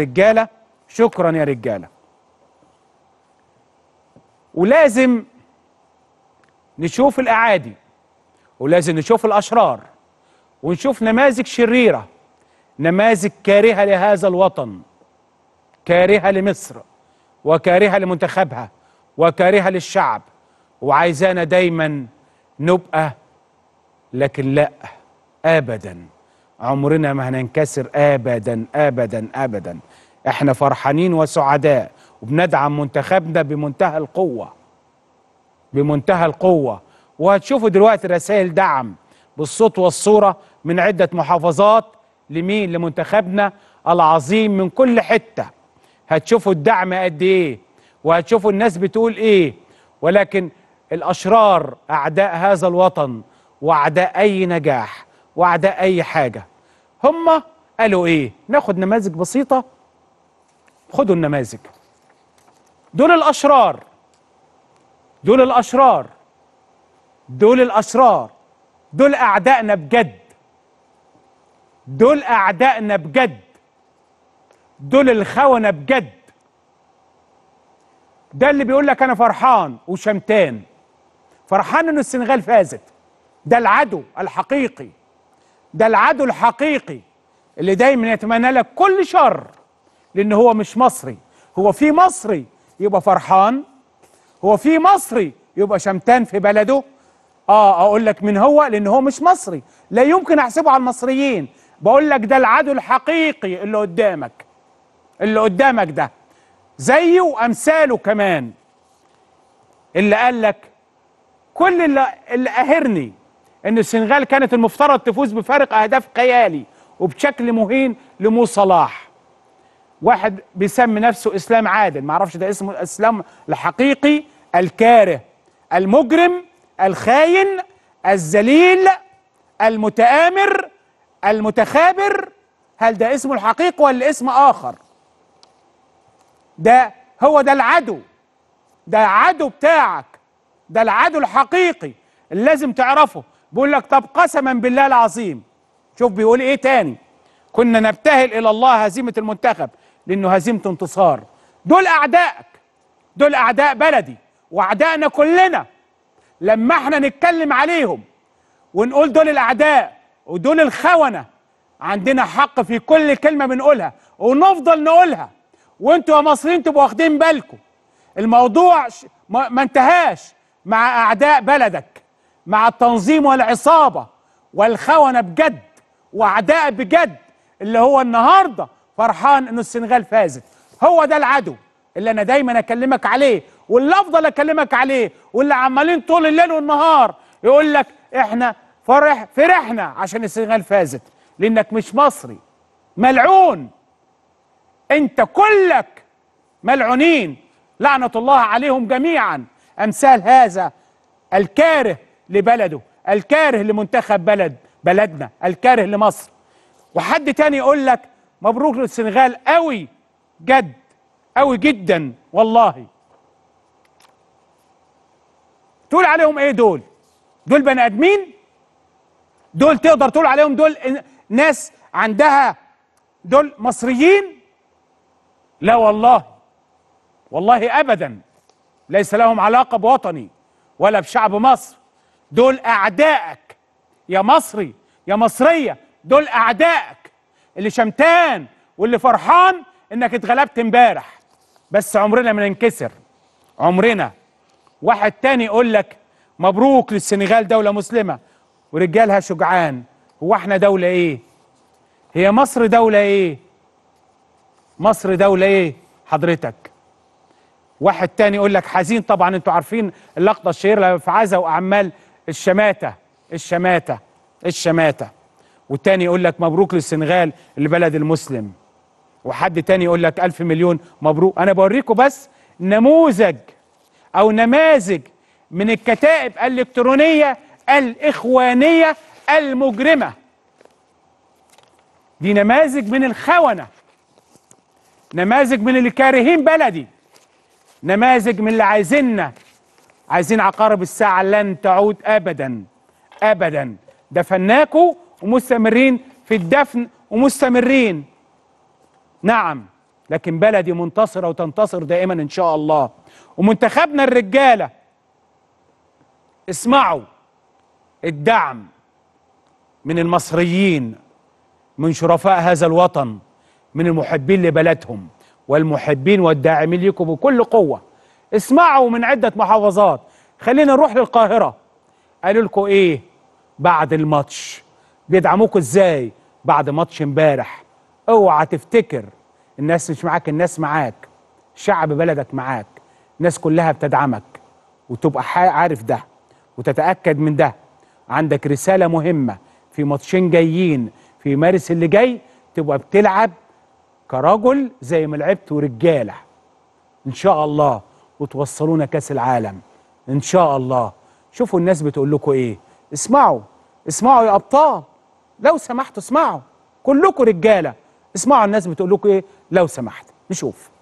رجالة شكرا يا رجالة ولازم نشوف الأعادي ولازم نشوف الأشرار ونشوف نماذج شريرة نماذج كارهة لهذا الوطن كارهة لمصر وكارهة لمنتخبها وكارهة للشعب وعايزانا دايما نبقى لكن لا أبدا عمرنا ما هننكسر أبدا أبدا أبدا احنا فرحانين وسعداء وبندعم منتخبنا بمنتهى القوة بمنتهى القوة وهتشوفوا دلوقتي رسائل دعم بالصوت والصورة من عدة محافظات لمين لمنتخبنا العظيم من كل حتة هتشوفوا الدعم قد ايه وهتشوفوا الناس بتقول ايه ولكن الأشرار أعداء هذا الوطن وأعداء أي نجاح وأعداء أي حاجة هم قالوا ايه ناخد نماذج بسيطة خدوا النماذج دول الأشرار دول الأشرار دول الأشرار دول أعدائنا بجد دول أعدائنا بجد دول الخونة بجد ده اللي بيقول لك أنا فرحان وشمتان فرحان إن السنغال فازت ده العدو الحقيقي ده العدو الحقيقي اللي دايما يتمنى لك كل شر لأن هو مش مصري هو في مصري يبقى فرحان هو في مصري يبقى شمتان في بلده اه اقول لك من هو لان هو مش مصري لا يمكن احسبه على المصريين بقول لك ده العدو الحقيقي اللي قدامك اللي قدامك ده زيه وامثاله كمان اللي قال لك كل اللي, اللي قاهرني ان السنغال كانت المفترض تفوز بفارق اهداف خيالي وبشكل مهين لمو صلاح واحد بيسمي نفسه اسلام عادل ما اعرفش ده اسمه الاسلام الحقيقي الكاره المجرم الخاين الذليل المتآمر المتخابر هل ده اسمه الحقيقي ولا اسم اخر ده هو ده العدو ده عدو بتاعك ده العدو الحقيقي اللي لازم تعرفه بيقول لك طب قسما بالله العظيم شوف بيقول ايه تاني كنا نبتهل الى الله هزيمه المنتخب لأنه هزيمة انتصار دول أعدائك دول أعداء بلدي وأعدائنا كلنا لما احنا نتكلم عليهم ونقول دول الأعداء ودول الخونة عندنا حق في كل كلمة بنقولها ونفضل نقولها وانتوا يا مصريين تبقوا واخدين بالكم الموضوع ما انتهاش مع أعداء بلدك مع التنظيم والعصابة والخونة بجد وأعداء بجد اللي هو النهارده فرحان انه السنغال فازت هو ده العدو اللي انا دايما اكلمك عليه واللي افضل اكلمك عليه واللي عمالين طول الليل والنهار يقول لك احنا فرح فرحنا عشان السنغال فازت لانك مش مصري ملعون انت كلك ملعونين لعنه الله عليهم جميعا امثال هذا الكاره لبلده الكاره لمنتخب بلد بلدنا الكاره لمصر وحد تاني يقول لك مبروك للسنغال قوي جد قوي جدا والله تقول عليهم ايه دول دول بني ادمين دول تقدر تقول عليهم دول ناس عندها دول مصريين لا والله والله ابدا ليس لهم علاقه بوطني ولا بشعب مصر دول اعدائك يا مصري يا مصريه دول اعدائك اللي شمتان واللي فرحان انك اتغلبت امبارح بس عمرنا ما ننكسر عمرنا واحد تاني يقول لك مبروك للسنغال دولة مسلمة ورجالها شجعان هو احنا دولة ايه هي مصر دولة ايه مصر دولة ايه حضرتك واحد تاني يقول لك حزين طبعا انتوا عارفين اللقطة الشهيرة في عزا وأعمال الشماتة الشماتة الشماتة والتاني يقول لك مبروك للسنغال البلد المسلم وحد تاني يقول لك ألف مليون مبروك أنا بوريكم بس نموذج أو نماذج من الكتائب الإلكترونية الإخوانية المجرمة دي نماذج من الخونة نماذج من اللي كارهين بلدي نماذج من اللي عايزيننا عايزين عقارب الساعة لن تعود أبدا أبدا دفناكوا ومستمرين في الدفن ومستمرين نعم لكن بلدي منتصرة وتنتصر دائما إن شاء الله ومنتخبنا الرجالة اسمعوا الدعم من المصريين من شرفاء هذا الوطن من المحبين لبلدهم والمحبين والداعمين لكم بكل قوة اسمعوا من عدة محافظات خلينا نروح للقاهرة قالوا لكم ايه بعد الماتش بيدعموكوا ازاي بعد ماتش امبارح اوعى تفتكر الناس مش معاك الناس معاك شعب بلدك معاك الناس كلها بتدعمك وتبقى عارف ده وتتاكد من ده عندك رساله مهمه في ماتشين جايين في مارس اللي جاي تبقى بتلعب كرجل زي ما لعبت ورجاله ان شاء الله وتوصلونا كاس العالم ان شاء الله شوفوا الناس بتقول لكم ايه اسمعوا اسمعوا يا ابطال لو سمحتوا اسمعوا كلكم رجاله اسمعوا الناس بتقول لكم ايه لو سمحت نشوف